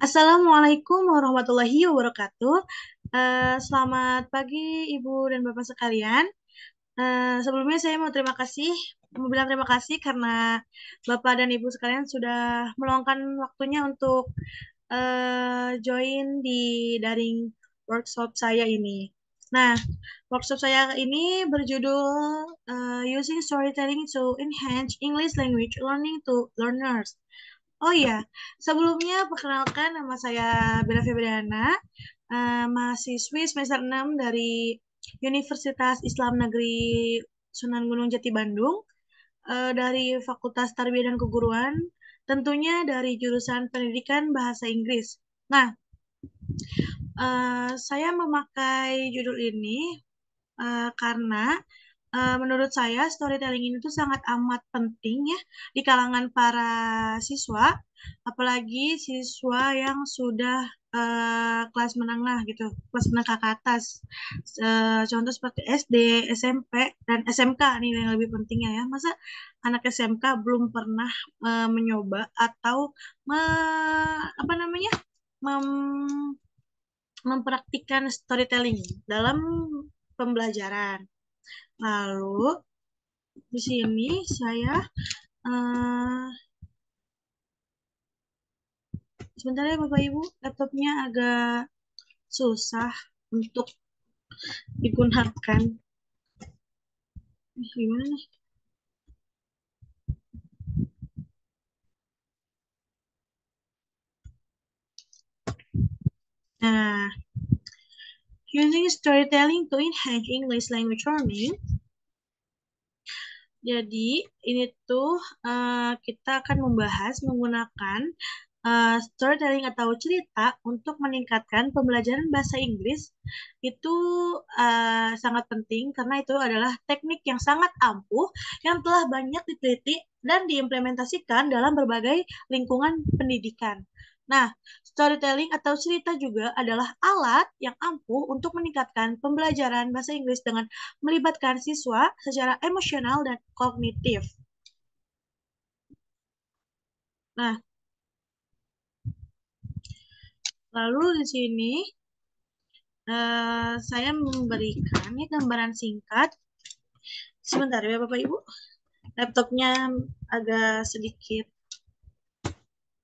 Assalamualaikum warahmatullahi wabarakatuh. Uh, selamat pagi Ibu dan Bapak sekalian. Uh, sebelumnya saya mau terima kasih, mau bilang terima kasih karena Bapak dan Ibu sekalian sudah meluangkan waktunya untuk uh, join di daring workshop saya ini. Nah, workshop saya ini berjudul uh, Using Storytelling to Enhance English Language Learning to Learners. Oh iya, sebelumnya perkenalkan nama saya Bella Febriana, uh, mahasiswi semester 6 dari Universitas Islam Negeri Sunan Gunung Jati Bandung, uh, dari Fakultas Tarbiyah dan Keguruan, tentunya dari jurusan Pendidikan Bahasa Inggris. Nah, uh, saya memakai judul ini uh, karena Eh, menurut saya storytelling ini tuh sangat amat penting ya di kalangan para siswa, apalagi siswa yang sudah uh, kelas menengah gitu, kelas menengah ke atas. Uh, contoh seperti SD, SMP, dan SMK nih yang lebih pentingnya ya. Masa anak SMK belum pernah uh, mencoba atau me, apa namanya? Mem, mempraktikkan storytelling dalam pembelajaran. Lalu di sini saya uh, sebentar ya Bapak Ibu, laptopnya agak susah untuk digunakan. Eh, gimana nih? Nah, using storytelling to enhance English language learning. Jadi, ini tuh uh, kita akan membahas menggunakan uh, storytelling atau cerita untuk meningkatkan pembelajaran bahasa Inggris. Itu uh, sangat penting karena itu adalah teknik yang sangat ampuh yang telah banyak diteliti dan diimplementasikan dalam berbagai lingkungan pendidikan. Nah, storytelling atau cerita juga adalah alat yang ampuh untuk meningkatkan pembelajaran bahasa Inggris dengan melibatkan siswa secara emosional dan kognitif. Nah, lalu di sini uh, saya memberikan ya, gambaran singkat. Sebentar ya Bapak Ibu, laptopnya agak sedikit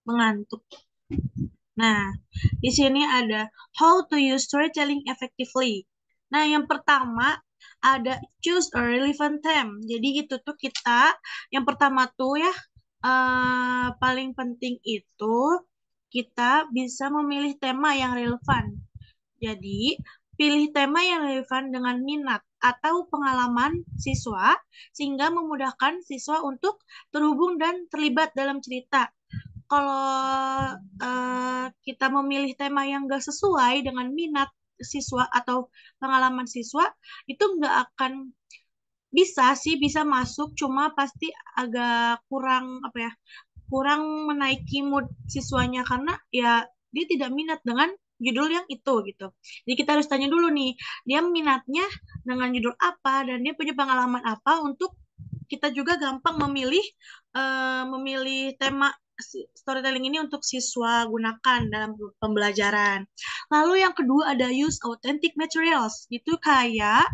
mengantuk. Nah, di sini ada how to use storytelling effectively. Nah, yang pertama ada choose a relevant theme. Jadi itu tuh kita yang pertama tuh ya uh, paling penting itu kita bisa memilih tema yang relevan. Jadi, pilih tema yang relevan dengan minat atau pengalaman siswa sehingga memudahkan siswa untuk terhubung dan terlibat dalam cerita kalau uh, kita memilih tema yang gak sesuai dengan minat siswa atau pengalaman siswa itu nggak akan bisa sih bisa masuk cuma pasti agak kurang apa ya kurang menaiki mood siswanya karena ya dia tidak minat dengan judul yang itu gitu. Jadi kita harus tanya dulu nih, dia minatnya dengan judul apa dan dia punya pengalaman apa untuk kita juga gampang memilih uh, memilih tema storytelling ini untuk siswa gunakan dalam pembelajaran. Lalu yang kedua ada use authentic materials, itu kayak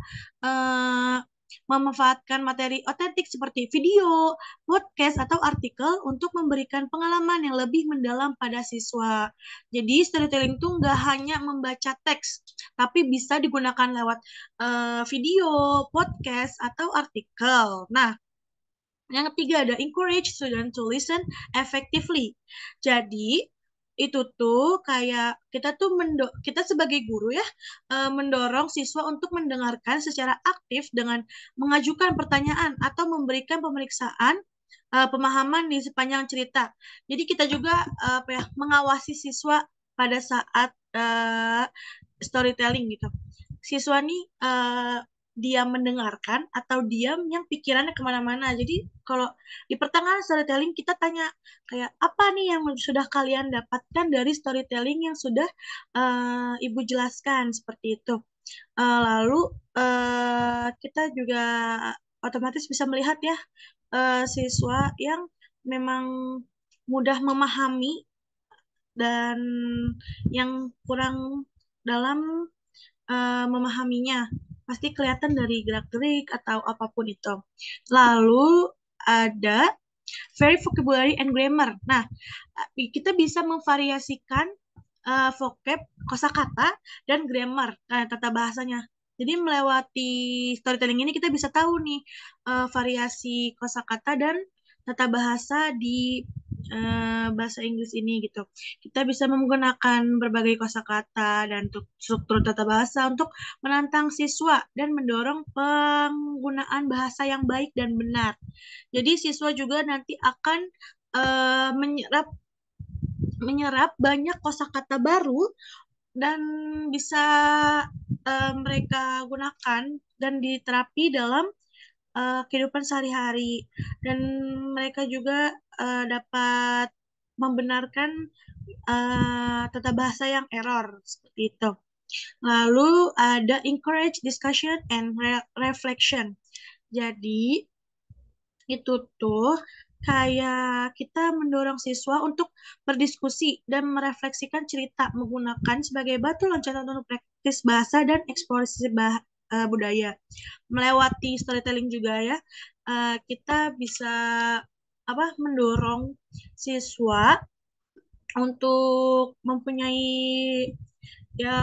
uh, memanfaatkan materi otentik seperti video, podcast, atau artikel untuk memberikan pengalaman yang lebih mendalam pada siswa. Jadi storytelling itu nggak hanya membaca teks, tapi bisa digunakan lewat uh, video, podcast, atau artikel. Nah, yang ketiga ada encourage student to listen effectively. Jadi itu tuh kayak kita tuh mendo kita sebagai guru ya eh, mendorong siswa untuk mendengarkan secara aktif dengan mengajukan pertanyaan atau memberikan pemeriksaan eh, pemahaman di sepanjang cerita. Jadi kita juga eh, apa ya mengawasi siswa pada saat uh, storytelling gitu. Siswa nih uh, dia mendengarkan atau diam yang pikirannya kemana-mana. Jadi kalau di pertengahan storytelling kita tanya kayak apa nih yang sudah kalian dapatkan dari storytelling yang sudah uh, ibu jelaskan seperti itu. Uh, lalu uh, kita juga otomatis bisa melihat ya uh, siswa yang memang mudah memahami dan yang kurang dalam uh, memahaminya pasti kelihatan dari gerak-gerik atau apapun itu. Lalu ada very vocabulary and grammar. Nah, eh, kita bisa memvariasikan uh, vocab, kosakata dan grammar, uh, tata bahasanya. Jadi melewati storytelling ini kita bisa tahu nih uh, variasi kosakata dan tata bahasa di Eh, bahasa Inggris ini gitu. Kita bisa menggunakan berbagai kosakata dan struktur tata bahasa untuk menantang siswa dan mendorong penggunaan bahasa yang baik dan benar. Jadi siswa juga nanti akan uh, menyerap menyerap banyak kosakata baru dan bisa uh, mereka gunakan dan diterapi dalam uh, kehidupan sehari-hari dan mereka juga uh, dapat membenarkan uh, tata bahasa yang error seperti itu. Lalu ada encourage discussion and re reflection. Jadi itu tuh kayak kita mendorong siswa untuk berdiskusi dan merefleksikan cerita menggunakan sebagai batu loncatan untuk praktis bahasa dan eksplorasi bah eh, budaya. Melewati storytelling juga ya, kita bisa apa mendorong siswa untuk mempunyai ya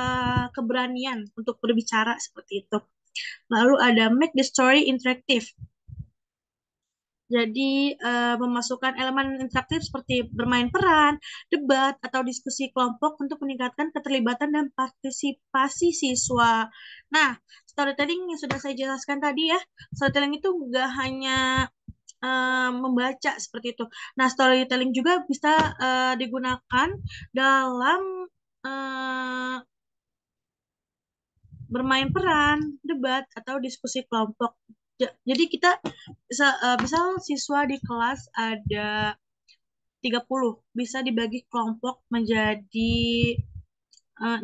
keberanian untuk berbicara seperti itu. Lalu ada make the story interaktif. Jadi uh, memasukkan elemen interaktif seperti bermain peran, debat atau diskusi kelompok untuk meningkatkan keterlibatan dan partisipasi siswa. Nah, storytelling yang sudah saya jelaskan tadi ya, storytelling itu nggak hanya Eh, membaca seperti itu. Nah, storytelling juga bisa uh, digunakan dalam uh, bermain peran, debat atau diskusi kelompok. Jadi kita bisa misal siswa di kelas ada 30, bisa dibagi kelompok menjadi uh, 6.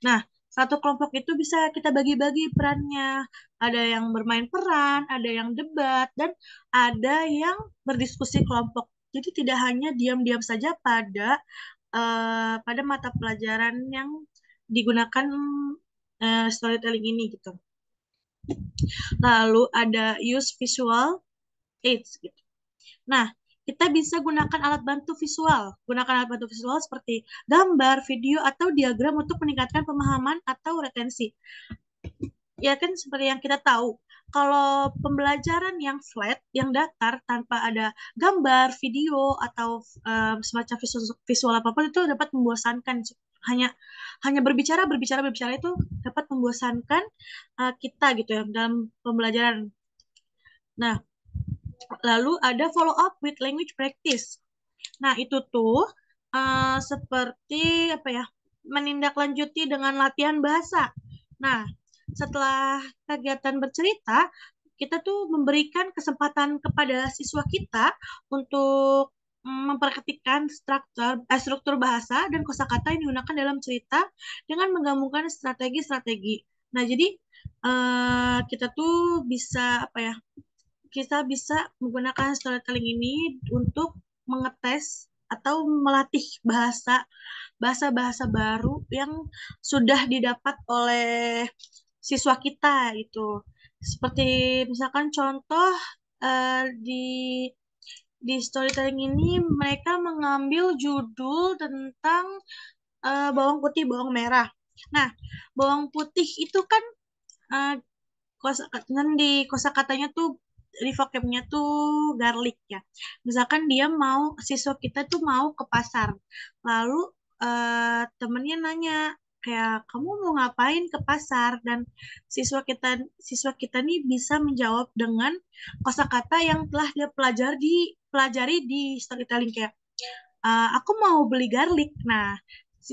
nah satu kelompok itu bisa kita bagi-bagi perannya. Ada yang bermain peran, ada yang debat, dan ada yang berdiskusi kelompok. Jadi tidak hanya diam-diam saja pada uh, pada mata pelajaran yang digunakan uh, storytelling ini gitu. Lalu ada use visual aids gitu. Nah, kita bisa gunakan alat bantu visual. Gunakan alat bantu visual seperti gambar, video, atau diagram untuk meningkatkan pemahaman atau retensi. Ya kan seperti yang kita tahu, kalau pembelajaran yang flat, yang datar, tanpa ada gambar, video, atau um, semacam visual, visual apapun itu dapat membosankan. Hanya hanya berbicara, berbicara, berbicara itu dapat membosankan uh, kita gitu ya dalam pembelajaran. Nah, lalu ada follow up with language practice. Nah, itu tuh uh, seperti apa ya? menindaklanjuti dengan latihan bahasa. Nah, setelah kegiatan bercerita, kita tuh memberikan kesempatan kepada siswa kita untuk mm, memperhatikan struktur eh, struktur bahasa dan kosakata yang digunakan dalam cerita dengan menggabungkan strategi-strategi. Nah, jadi uh, kita tuh bisa apa ya? kita bisa menggunakan storytelling ini untuk mengetes atau melatih bahasa bahasa-bahasa baru yang sudah didapat oleh siswa kita itu seperti misalkan contoh uh, di di storytelling ini mereka mengambil judul tentang uh, bawang putih bawang merah nah bawang putih itu kan uh, kosa, kan di kosakatanya tuh revocabnya tuh garlic ya. Misalkan dia mau siswa kita tuh mau ke pasar, lalu uh, temennya nanya kayak kamu mau ngapain ke pasar dan siswa kita siswa kita nih bisa menjawab dengan kosakata yang telah dia pelajari di pelajari di storytelling kayak uh, aku mau beli garlic. Nah,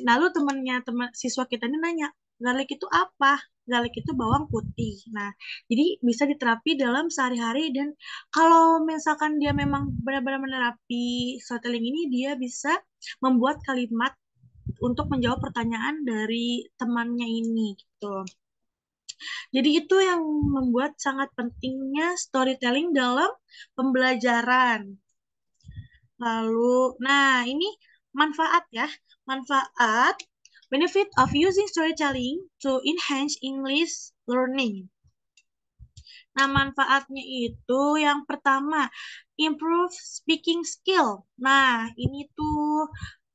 lalu temennya teman siswa kita ini nanya garlic itu apa? garlic itu bawang putih. Nah, jadi bisa diterapi dalam sehari-hari dan kalau misalkan dia memang benar-benar menerapi storytelling ini, dia bisa membuat kalimat untuk menjawab pertanyaan dari temannya ini gitu. Jadi itu yang membuat sangat pentingnya storytelling dalam pembelajaran. Lalu, nah ini manfaat ya. Manfaat Benefit of using storytelling to enhance English learning. Nah, manfaatnya itu yang pertama, improve speaking skill. Nah, ini tuh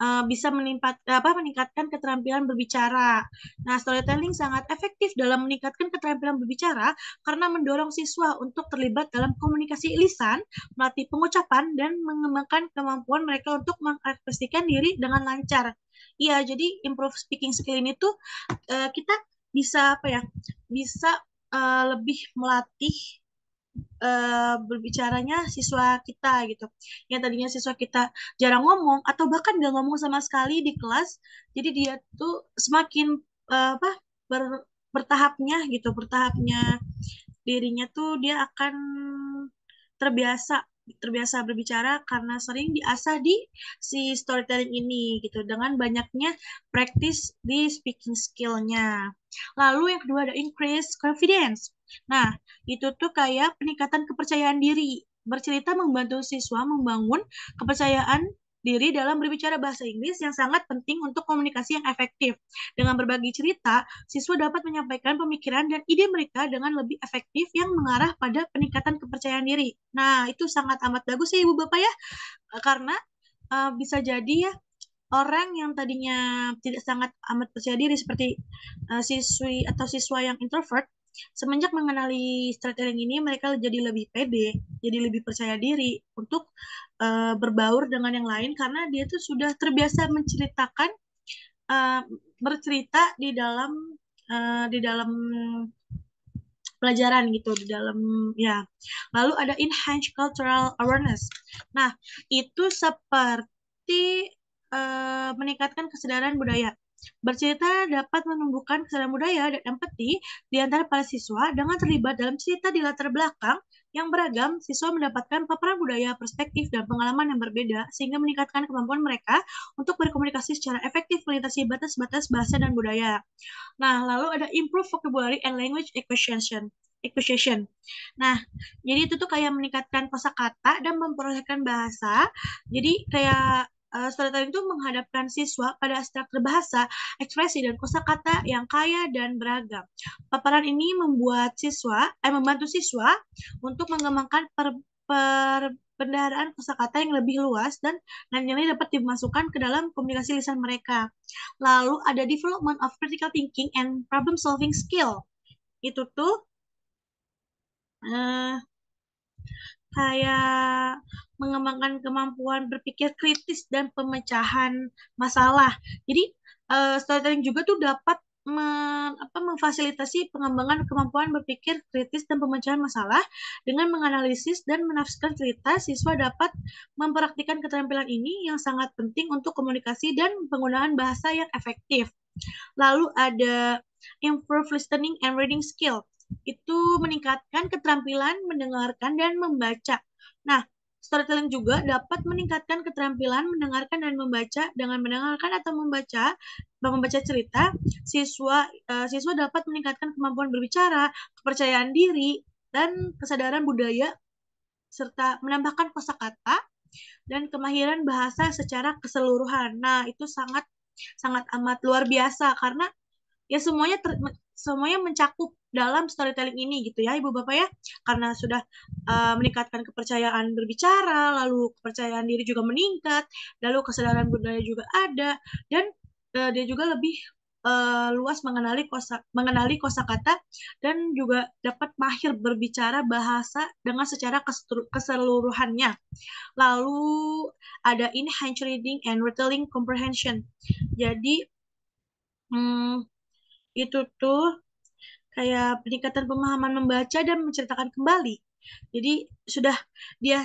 Eh, bisa menimpat, apa, meningkatkan keterampilan berbicara. Nah, storytelling sangat efektif dalam meningkatkan keterampilan berbicara karena mendorong siswa untuk terlibat dalam komunikasi lisan, melatih pengucapan, dan mengembangkan kemampuan mereka untuk mengekspresikan diri dengan lancar. Iya, jadi improve speaking skill ini tuh uh, kita bisa apa ya? Bisa uh, lebih melatih e, berbicaranya siswa kita gitu. Yang tadinya siswa kita jarang ngomong atau bahkan nggak ngomong sama sekali di kelas, jadi dia tuh semakin e, apa ber, bertahapnya gitu, bertahapnya dirinya tuh dia akan terbiasa terbiasa berbicara karena sering diasah di si storytelling ini gitu dengan banyaknya praktis di speaking skillnya. Lalu yang kedua ada increase confidence. Nah itu tuh kayak peningkatan kepercayaan diri. Bercerita membantu siswa membangun kepercayaan diri dalam berbicara bahasa Inggris yang sangat penting untuk komunikasi yang efektif. Dengan berbagi cerita, siswa dapat menyampaikan pemikiran dan ide mereka dengan lebih efektif yang mengarah pada peningkatan kepercayaan diri. Nah, itu sangat amat bagus ya Ibu Bapak ya. Eh, karena uh, bisa jadi ya orang yang tadinya tidak sangat amat percaya diri seperti uh, siswi atau siswa yang introvert semenjak mengenali strategi ini mereka jadi lebih pede, jadi lebih percaya diri untuk uh, berbaur dengan yang lain karena dia tuh sudah terbiasa menceritakan uh, bercerita di dalam uh, di dalam pelajaran gitu di dalam ya. Lalu ada enhanced cultural awareness. Nah, itu seperti uh, meningkatkan kesadaran budaya. Bercerita dapat menumbuhkan kesadaran budaya dan empati di antara para siswa dengan terlibat dalam cerita di latar belakang yang beragam, siswa mendapatkan paparan budaya, perspektif, dan pengalaman yang berbeda sehingga meningkatkan kemampuan mereka untuk berkomunikasi secara efektif melintasi batas-batas bahasa dan budaya. Nah, lalu ada improve vocabulary and language acquisition acquisition. Nah, jadi itu tuh kayak meningkatkan kosakata dan memperolehkan bahasa. Jadi kayak Uh, storytelling itu menghadapkan siswa pada abstrak bahasa, ekspresi, dan kosakata yang kaya dan beragam. Paparan ini membuat siswa, eh, membantu siswa untuk mengembangkan per, per pendaharaan kosakata yang lebih luas dan nantinya dapat dimasukkan ke dalam komunikasi lisan mereka. Lalu ada development of critical thinking and problem solving skill. Itu tuh uh, kayak mengembangkan kemampuan berpikir kritis dan pemecahan masalah. Jadi uh, storytelling juga tuh dapat men, apa, memfasilitasi pengembangan kemampuan berpikir kritis dan pemecahan masalah dengan menganalisis dan menafsirkan cerita siswa dapat mempraktikkan keterampilan ini yang sangat penting untuk komunikasi dan penggunaan bahasa yang efektif lalu ada improve listening and reading skill itu meningkatkan keterampilan mendengarkan dan membaca. Nah, storytelling juga dapat meningkatkan keterampilan mendengarkan dan membaca dengan mendengarkan atau membaca membaca cerita siswa uh, siswa dapat meningkatkan kemampuan berbicara kepercayaan diri dan kesadaran budaya serta menambahkan kosakata dan kemahiran bahasa secara keseluruhan nah itu sangat sangat amat luar biasa karena ya semuanya ter, semuanya mencakup dalam storytelling ini gitu ya ibu bapak ya karena sudah uh, meningkatkan kepercayaan berbicara lalu kepercayaan diri juga meningkat lalu kesadaran budaya juga ada dan uh, dia juga lebih uh, luas mengenali kosa mengenali kosakata dan juga dapat mahir berbicara bahasa dengan secara keseluruhannya lalu ada enhanced reading and retelling comprehension jadi hmm, itu tuh kayak peningkatan pemahaman membaca dan menceritakan kembali. Jadi sudah dia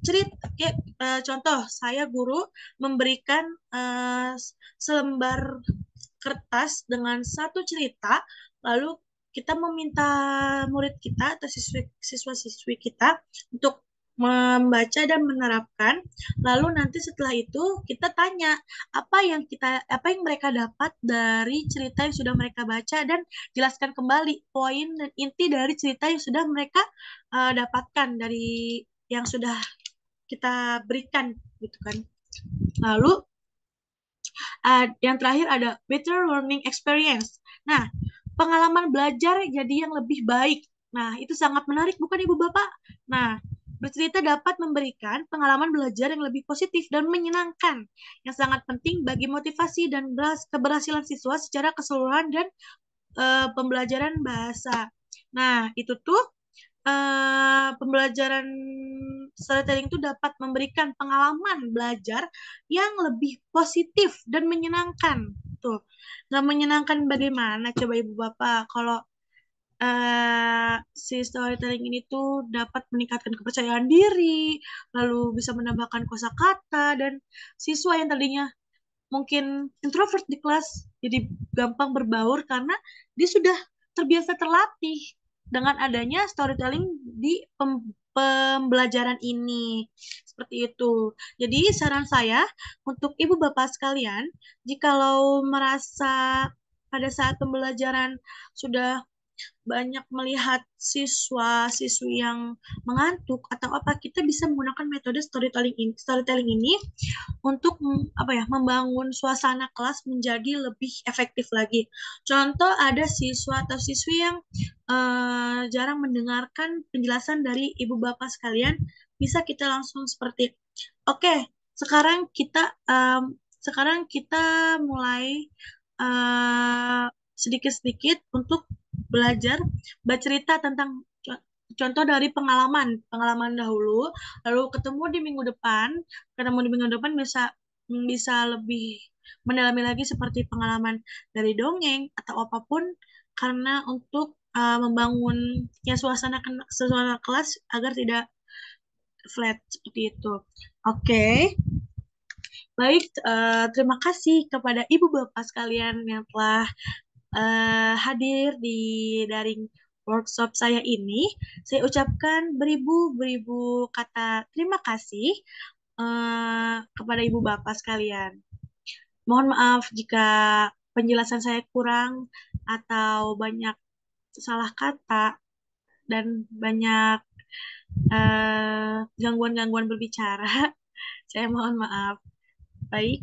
cerita ya, kayak eh, e, contoh saya guru memberikan e, selembar kertas dengan satu cerita lalu kita meminta murid kita atau siswa-siswi kita untuk membaca dan menerapkan. Lalu nanti setelah itu kita tanya apa yang kita apa yang mereka dapat dari cerita yang sudah mereka baca dan jelaskan kembali poin dan inti dari cerita yang sudah mereka uh, dapatkan dari yang sudah kita berikan gitu kan. Lalu uh, yang terakhir ada better learning experience. Nah, pengalaman belajar jadi yang lebih baik. Nah, itu sangat menarik bukan Ibu Bapak? Nah, Bercerita dapat memberikan pengalaman belajar yang lebih positif dan menyenangkan, yang sangat penting bagi motivasi dan keberhasilan siswa secara keseluruhan dan e, pembelajaran bahasa. Nah, itu tuh uh, pembelajaran storytelling itu dapat memberikan pengalaman belajar yang lebih positif dan menyenangkan. Tuh, nggak menyenangkan bagaimana? Coba ibu bapak, kalau uh, si storytelling ini tuh dapat meningkatkan kepercayaan diri, lalu bisa menambahkan kosakata dan siswa yang tadinya mungkin introvert di kelas jadi gampang berbaur karena dia sudah terbiasa terlatih dengan adanya storytelling di pem pembelajaran ini. Seperti itu. Jadi saran saya untuk ibu bapak sekalian, jikalau merasa pada saat pembelajaran sudah banyak melihat siswa siswi yang mengantuk atau apa kita bisa menggunakan metode storytelling ini, storytelling ini untuk apa ya membangun suasana kelas menjadi lebih efektif lagi. Contoh ada siswa atau siswi yang uh, jarang mendengarkan penjelasan dari ibu bapak sekalian bisa kita langsung seperti oke okay, sekarang kita um, sekarang kita mulai eh, sedikit-sedikit uh, sedikit -sedikit untuk belajar bercerita tentang contoh dari pengalaman pengalaman dahulu lalu ketemu di minggu depan ketemu di minggu depan bisa bisa lebih mendalami lagi seperti pengalaman dari dongeng atau apapun karena untuk uh, eh, membangun ya suasana suasana kelas agar tidak flat seperti itu oke okay. Baik, uh, terima kasih kepada ibu bapak sekalian yang telah uh, hadir di daring workshop saya ini. Saya ucapkan beribu-beribu kata terima kasih uh, kepada Ibu Bapak sekalian. Mohon maaf jika penjelasan saya kurang atau banyak salah kata dan banyak eh, gangguan-gangguan uh, gangguan -gangguan berbicara. Saya mohon maaf. Baik,